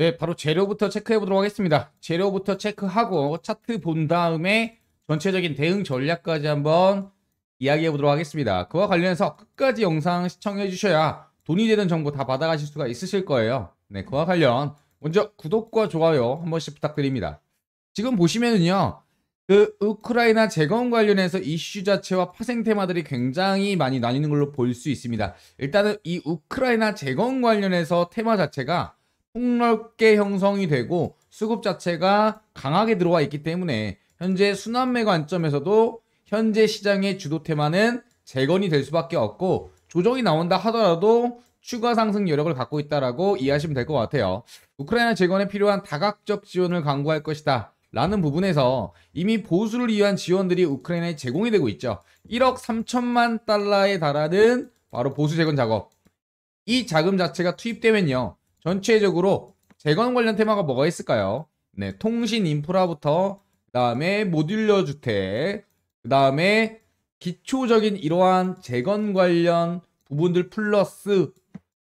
네, 바로 재료부터 체크해 보도록 하겠습니다. 재료부터 체크하고 차트 본 다음에 전체적인 대응 전략까지 한번 이야기해 보도록 하겠습니다. 그와 관련해서 끝까지 영상 시청해 주셔야 돈이 되는 정보 다 받아가실 수가 있으실 거예요. 네, 그와 관련 먼저 구독과 좋아요 한 번씩 부탁드립니다. 지금 보시면은요. 그 우크라이나 재건 관련해서 이슈 자체와 파생 테마들이 굉장히 많이 나뉘는 걸로 볼 수 있습니다. 일단은 이 우크라이나 재건 관련해서 테마 자체가 폭넓게 형성이 되고 수급 자체가 강하게 들어와 있기 때문에 현재 순환매 관점에서도 현재 시장의 주도 테마는 재건이 될 수밖에 없고 조정이 나온다 하더라도 추가 상승 여력을 갖고 있다라고 이해하시면 될 것 같아요. 우크라이나 재건에 필요한 다각적 지원을 강구할 것이다. 라는 부분에서 이미 보수를 위한 지원들이 우크라이나에 제공이 되고 있죠. 1억 3천만 달러에 달하는 바로 보수 재건 작업. 이 자금 자체가 투입되면요. 전체적으로 재건 관련 테마가 뭐가 있을까요? 네, 통신 인프라부터 그다음에 모듈러 주택, 그다음에 기초적인 이러한 재건 관련 부분들 플러스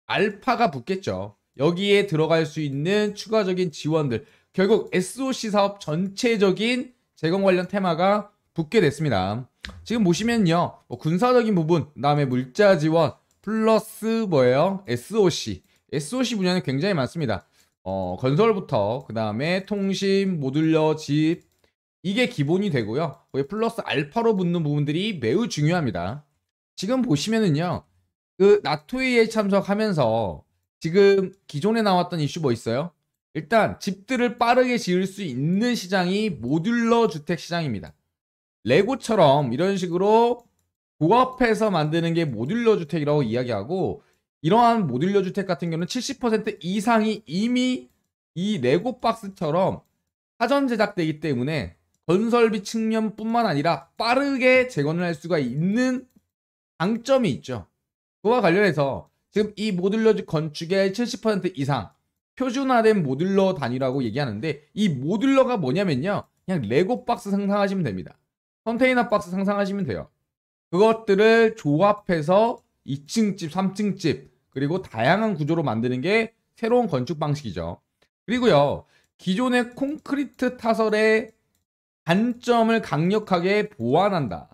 알파가 붙겠죠. 여기에 들어갈 수 있는 추가적인 지원들. 결국 SOC 사업 전체적인 재건 관련 테마가 붙게 됐습니다. 지금 보시면요. 뭐 군사적인 부분, 그다음에 물자 지원 플러스 뭐예요? SOC SOC 분야는 굉장히 많습니다. 어, 건설부터 그 다음에 통신, 모듈러, 집 이게 기본이 되고요. 거기 플러스 알파로 붙는 부분들이 매우 중요합니다. 지금 보시면은요. 그 나토회의에 참석하면서 지금 기존에 나왔던 이슈 뭐 있어요? 일단 집들을 빠르게 지을 수 있는 시장이 모듈러 주택 시장입니다. 레고처럼 이런 식으로 고압해서 만드는 게 모듈러 주택이라고 이야기하고 이러한 모듈러 주택 같은 경우는 70% 이상이 이미 이 레고 박스처럼 사전 제작되기 때문에 건설비 측면뿐만 아니라 빠르게 재건을 할 수가 있는 장점이 있죠. 그와 관련해서 지금 이 모듈러 건축의 70% 이상 표준화된 모듈러 단위라고 얘기하는데 이 모듈러가 뭐냐면요. 그냥 레고 박스 상상하시면 됩니다. 컨테이너 박스 상상하시면 돼요. 그것들을 조합해서 2층 집, 3층 집 그리고 다양한 구조로 만드는 게 새로운 건축 방식이죠. 그리고요. 기존의 콘크리트 타설의 단점을 강력하게 보완한다.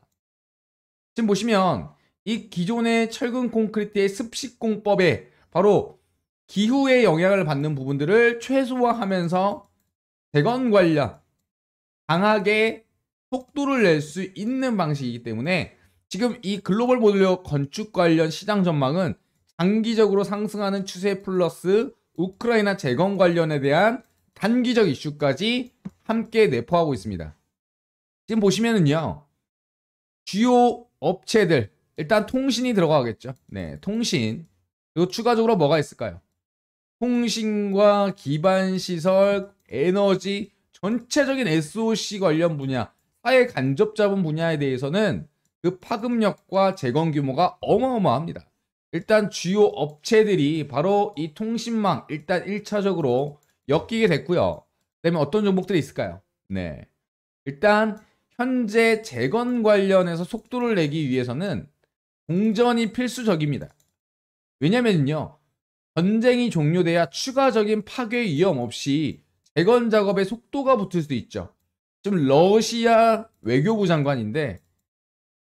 지금 보시면 이 기존의 철근 콘크리트의 습식 공법에 바로 기후의 영향을 받는 부분들을 최소화하면서 재건 관련 강하게 속도를 낼 수 있는 방식이기 때문에 지금 이 글로벌 모듈러 건축 관련 시장 전망은 장기적으로 상승하는 추세 플러스 우크라이나 재건 관련에 대한 단기적 이슈까지 함께 내포하고 있습니다. 지금 보시면은요. 주요 업체들 일단 통신이 들어가겠죠. 네, 통신. 그리고 추가적으로 뭐가 있을까요? 통신과 기반 시설, 에너지, 전체적인 SOC 관련 분야, 사회 간접 자본 분야에 대해서는 그 파급력과 재건 규모가 어마어마합니다. 일단 주요 업체들이 바로 이 통신망 일단 1차적으로 엮이게 됐고요. 그다음에 어떤 종목들이 있을까요? 네. 일단 현재 재건 관련해서 속도를 내기 위해서는 공전이 필수적입니다. 왜냐면요. 전쟁이 종료돼야 추가적인 파괴 위험 없이 재건 작업의 속도가 붙을 수 있죠. 지금 러시아 외교부 장관인데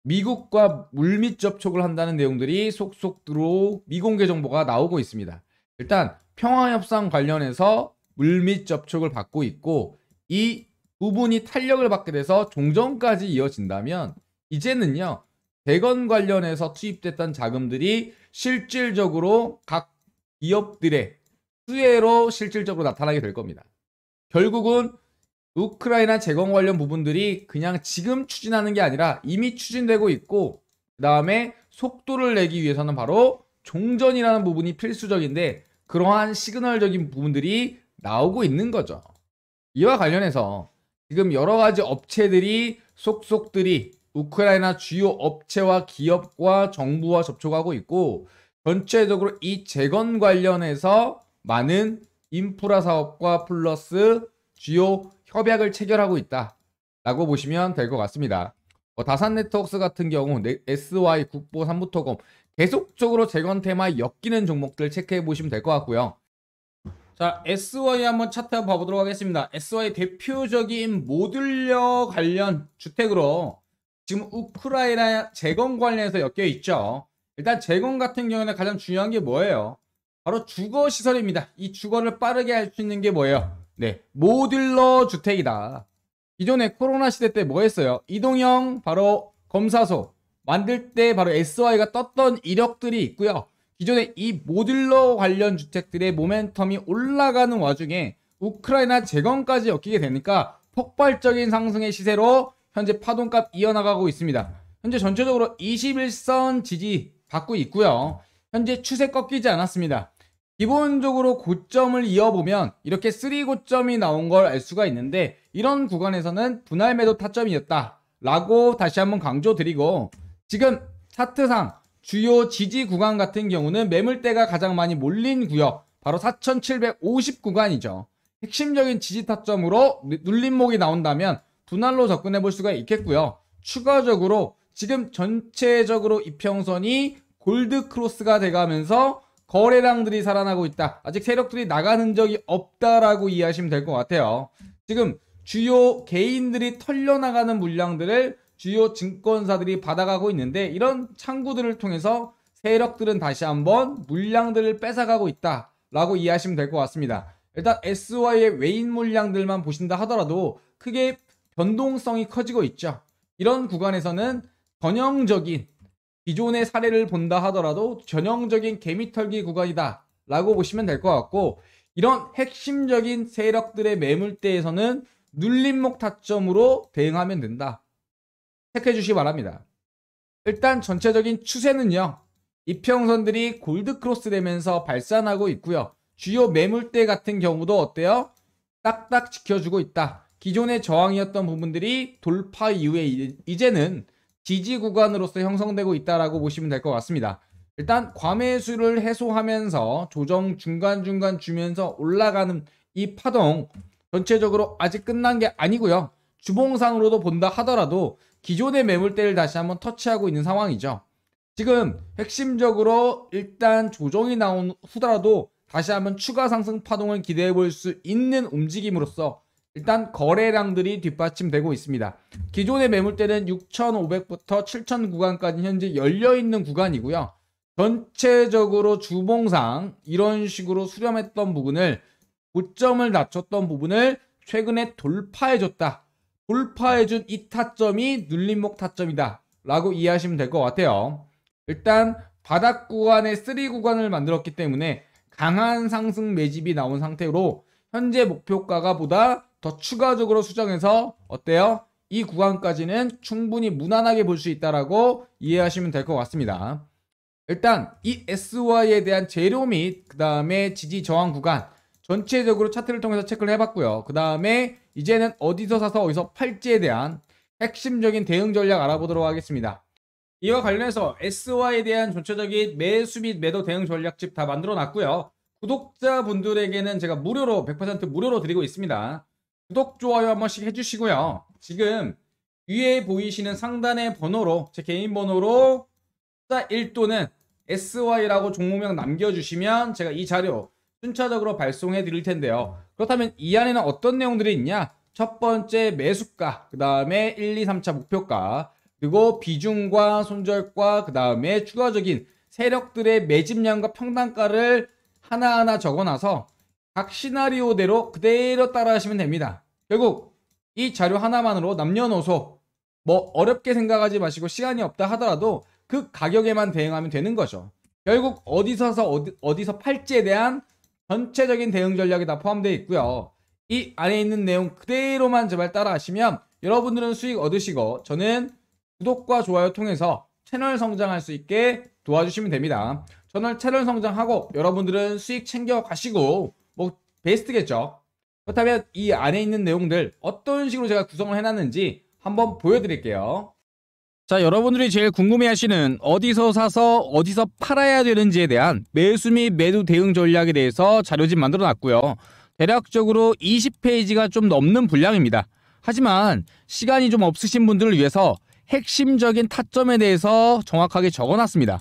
미국과 물밑 접촉을 한다는 내용들이 속속 들어 미공개 정보가 나오고 있습니다. 일단 평화협상 관련해서 물밑 접촉을 받고 있고 이 부분이 탄력을 받게 돼서 종전까지 이어진다면 이제는요 대건 관련해서 투입됐던 자금들이 실질적으로 각 기업들의 수혜로 실질적으로 나타나게 될 겁니다. 결국은 우크라이나 재건 관련 부분들이 그냥 지금 추진하는 게 아니라 이미 추진되고 있고 그 다음에 속도를 내기 위해서는 바로 종전이라는 부분이 필수적인데 그러한 시그널적인 부분들이 나오고 있는 거죠. 이와 관련해서 지금 여러 가지 업체들이 속속들이 우크라이나 주요 업체와 기업과 정부와 접촉하고 있고 전체적으로 이 재건 관련해서 많은 인프라 사업과 플러스 주요 협약을 체결하고 있다라고 보시면 될 것 같습니다. 어, 다산 네트웍스 같은 경우 SY 네, 국보 3부토금 계속적으로 재건 테마에 엮이는 종목들 체크해 보시면 될 것 같고요. 자, SY 한번 차트 한번 봐보도록 하겠습니다. SY 대표적인 모듈러 관련 주택으로 지금 우크라이나 재건 관련해서 엮여 있죠. 일단 재건 같은 경우에는 가장 중요한 게 뭐예요? 바로 주거 시설입니다. 이 주거를 빠르게 할 수 있는 게 뭐예요? 네, 모듈러 주택이다. 기존에 코로나 시대 때 뭐 했어요? 이동형 바로 검사소 만들 때 바로 SY가 떴던 이력들이 있고요. 기존에 이 모듈러 관련 주택들의 모멘텀이 올라가는 와중에 우크라이나 재건까지 엮이게 되니까 폭발적인 상승의 시세로 현재 파동값 이어나가고 있습니다. 현재 전체적으로 21선 지지 받고 있고요. 현재 추세 꺾이지 않았습니다. 기본적으로 고점을 이어보면 이렇게 3고점이 나온 걸 알 수가 있는데 이런 구간에서는 분할 매도 타점이었다 라고 다시 한번 강조드리고 지금 차트상 주요 지지 구간 같은 경우는 매물대가 가장 많이 몰린 구역 바로 4750 구간이죠 핵심적인 지지 타점으로 눌림목이 나온다면 분할로 접근해 볼 수가 있겠고요 추가적으로 지금 전체적으로 이평선이 골드 크로스가 돼가면서 거래량들이 살아나고 있다. 아직 세력들이 나간 흔적이 없다라고 이해하시면 될 것 같아요. 지금 주요 개인들이 털려나가는 물량들을 주요 증권사들이 받아가고 있는데 이런 창구들을 통해서 세력들은 다시 한번 물량들을 뺏어가고 있다라고 이해하시면 될 것 같습니다. 일단 SY의 외인 물량들만 보신다 하더라도 크게 변동성이 커지고 있죠. 이런 구간에서는 전형적인 기존의 사례를 본다 하더라도 전형적인 개미털기 구간이다 라고 보시면 될 것 같고 이런 핵심적인 세력들의 매물대에서는 눌림목 타점으로 대응하면 된다 체크해 주시기 바랍니다 일단 전체적인 추세는요 이평선들이 골드크로스 되면서 발산하고 있고요 주요 매물대 같은 경우도 어때요? 딱딱 지켜주고 있다 기존의 저항이었던 부분들이 돌파 이후에 이제는 지지 구간으로서 형성되고 있다라고 보시면 될 것 같습니다. 일단 과매수를 해소하면서 조정 중간중간 주면서 올라가는 이 파동 전체적으로 아직 끝난 게 아니고요. 주봉상으로도 본다 하더라도 기존의 매물대를 다시 한번 터치하고 있는 상황이죠. 지금 핵심적으로 일단 조정이 나온 후더라도 다시 한번 추가 상승 파동을 기대해 볼 수 있는 움직임으로써 일단 거래량들이 뒷받침되고 있습니다. 기존의 매물대는 6,500부터 7,000 구간까지 현재 열려있는 구간이고요. 전체적으로 주봉상 이런 식으로 수렴했던 부분을 고점을 낮췄던 부분을 최근에 돌파해줬다. 돌파해준 이 타점이 눌림목 타점이다. 라고 이해하시면 될 것 같아요. 일단 바닥 구간에 3 구간을 만들었기 때문에 강한 상승 매집이 나온 상태로 현재 목표가가 보다 더 추가적으로 수정해서 어때요? 이 구간까지는 충분히 무난하게 볼 수 있다라고 이해하시면 될 것 같습니다. 일단 이 SY에 대한 재료 및 그 다음에 지지 저항 구간 전체적으로 차트를 통해서 체크를 해봤고요. 그 다음에 이제는 어디서 사서 어디서 팔지에 대한 핵심적인 대응 전략 알아보도록 하겠습니다. 이와 관련해서 SY에 대한 전체적인 매수 및 매도 대응 전략집 다 만들어 놨고요. 구독자분들에게는 제가 무료로 100% 무료로 드리고 있습니다. 구독, 좋아요 한 번씩 해주시고요. 지금 위에 보이시는 상단의 번호로 제 개인 번호로 숫자 1 또는 SY라고 종목명 남겨주시면 제가 이 자료 순차적으로 발송해 드릴 텐데요. 그렇다면 이 안에는 어떤 내용들이 있냐? 첫 번째 매수가, 그 다음에 1, 2, 3차 목표가, 그리고 비중과 손절과 그 다음에 추가적인 세력들의 매집량과 평단가를 하나하나 적어놔서 각 시나리오대로 그대로 따라 하시면 됩니다. 결국 이 자료 하나만으로 남녀노소 뭐 어렵게 생각하지 마시고 시간이 없다 하더라도 그 가격에만 대응하면 되는 거죠. 결국 어디서 어디, 어디서 팔지에 대한 전체적인 대응 전략이 다 포함되어 있고요. 이 안에 있는 내용 그대로만 제발 따라 하시면 여러분들은 수익 얻으시고 저는 구독과 좋아요 통해서 채널 성장할 수 있게 도와주시면 됩니다. 저는 채널 성장하고 여러분들은 수익 챙겨 가시고 뭐 베스트겠죠. 그렇다면 이 안에 있는 내용들 어떤 식으로 제가 구성을 해놨는지 한번 보여드릴게요. 자, 여러분들이 제일 궁금해하시는 어디서 사서 어디서 팔아야 되는지에 대한 매수 및 매도 대응 전략에 대해서 자료집 만들어놨고요. 대략적으로 20페이지가 좀 넘는 분량입니다. 하지만 시간이 좀 없으신 분들을 위해서 핵심적인 타점에 대해서 정확하게 적어놨습니다.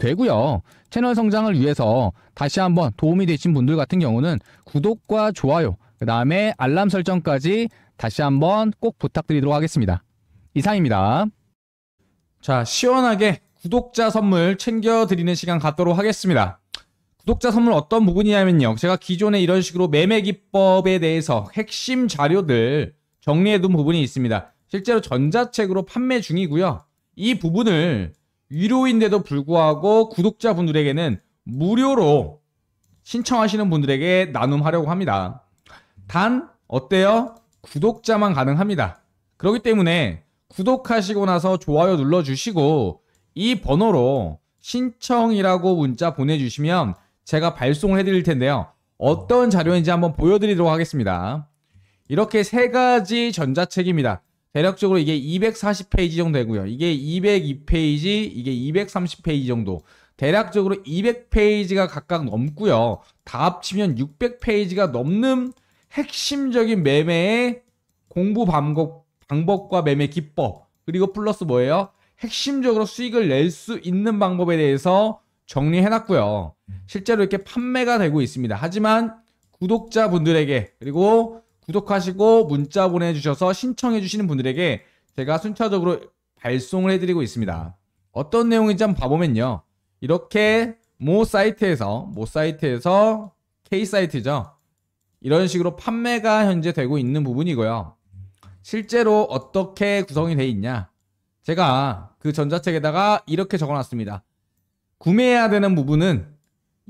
되고요. 채널 성장을 위해서 다시 한번 도움이 되신 분들 같은 경우는 구독과 좋아요, 그 다음에 알람 설정까지 다시 한번 꼭 부탁드리도록 하겠습니다. 이상입니다. 자, 시원하게 구독자 선물 챙겨드리는 시간 갖도록 하겠습니다. 구독자 선물 어떤 부분이냐면요. 제가 기존에 이런 식으로 매매 기법에 대해서 핵심 자료들 정리해둔 부분이 있습니다. 실제로 전자책으로 판매 중이고요. 이 부분을 위로인데도 불구하고 구독자분들에게는 무료로 신청하시는 분들에게 나눔하려고 합니다. 단 어때요? 구독자만 가능합니다. 그렇기 때문에 구독하시고 나서 좋아요 눌러주시고 이 번호로 신청이라고 문자 보내주시면 제가 발송을 해드릴 텐데요. 어떤 자료인지 한번 보여드리도록 하겠습니다. 이렇게 세 가지 전자책입니다. 대략적으로 이게 240페이지 정도 되고요. 이게 202페이지, 이게 230페이지 정도. 대략적으로 200페이지가 각각 넘고요. 다 합치면 600페이지가 넘는 핵심적인 매매의 공부 방법, 방법과 매매 기법. 그리고 플러스 뭐예요? 핵심적으로 수익을 낼 수 있는 방법에 대해서 정리해놨고요. 실제로 이렇게 판매가 되고 있습니다. 하지만 구독자분들에게 그리고 구독하시고 문자 보내주셔서 신청해주시는 분들에게 제가 순차적으로 발송을 해드리고 있습니다. 어떤 내용인지 한번 봐보면요. 이렇게 모 사이트에서, 모 사이트에서 K 사이트죠. 이런 식으로 판매가 현재 되고 있는 부분이고요. 실제로 어떻게 구성이 돼 있냐. 제가 그 전자책에다가 이렇게 적어놨습니다. 구매해야 되는 부분은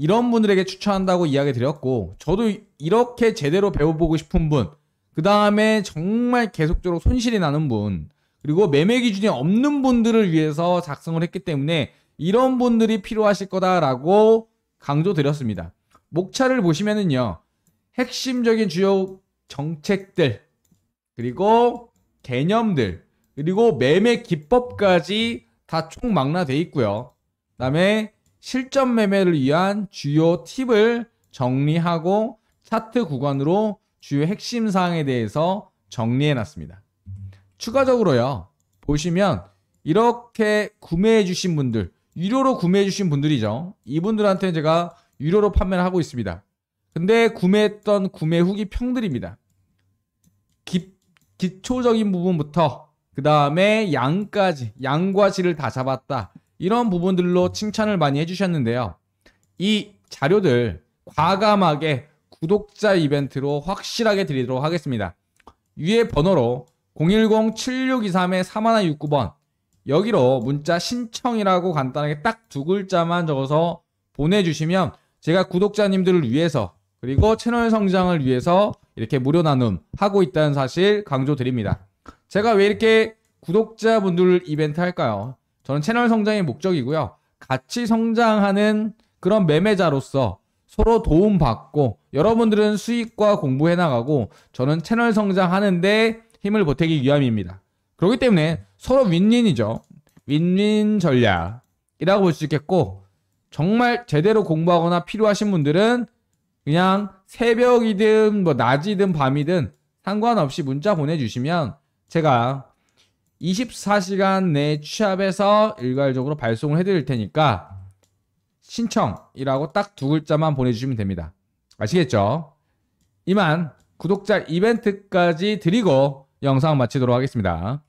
이런 분들에게 추천한다고 이야기 드렸고 저도 이렇게 제대로 배워보고 싶은 분, 그 다음에 정말 계속적으로 손실이 나는 분, 그리고 매매 기준이 없는 분들을 위해서 작성을 했기 때문에 이런 분들이 필요하실 거다라고 강조드렸습니다. 목차를 보시면은요. 핵심적인 주요 정책들 그리고 개념들 그리고 매매 기법까지 다총망라되어 있고요. 그다음에 실전 매매를 위한 주요 팁을 정리하고 차트 구간으로 주요 핵심 사항에 대해서 정리해 놨습니다. 추가적으로요. 보시면 이렇게 구매해 주신 분들 유료로 구매해 주신 분들이죠. 이분들한테 는 제가 유료로 판매를 하고 있습니다. 근데 구매했던 구매 후기 평들입니다. 기, 초적인 부분부터 그 다음에 양까지 양과 질을 다 잡았다. 이런 부분들로 칭찬을 많이 해주셨는데요. 이 자료들 과감하게 구독자 이벤트로 확실하게 드리도록 하겠습니다. 위에 번호로 010-7623-3169번 여기로 문자 신청이라고 간단하게 딱 두 글자만 적어서 보내주시면 제가 구독자님들을 위해서 그리고 채널 성장을 위해서 이렇게 무료 나눔 하고 있다는 사실 강조드립니다. 제가 왜 이렇게 구독자분들 이벤트 할까요? 저는 채널 성장이 목적이고요. 같이 성장하는 그런 매매자로서 서로 도움받고 여러분들은 수익과 공부해 나가고 저는 채널 성장하는데 힘을 보태기 위함입니다. 그렇기 때문에 서로 윈윈이죠. 윈윈 전략이라고 볼 수 있겠고 정말 제대로 공부하거나 필요하신 분들은 그냥 새벽이든 뭐 낮이든 밤이든 상관없이 문자 보내주시면 제가 24시간 내 취합해서 일괄적으로 발송을 해드릴 테니까 신청이라고 딱 두 글자만 보내주시면 됩니다. 아시겠죠? 이만 구독자 이벤트까지 드리고 영상 마치도록 하겠습니다.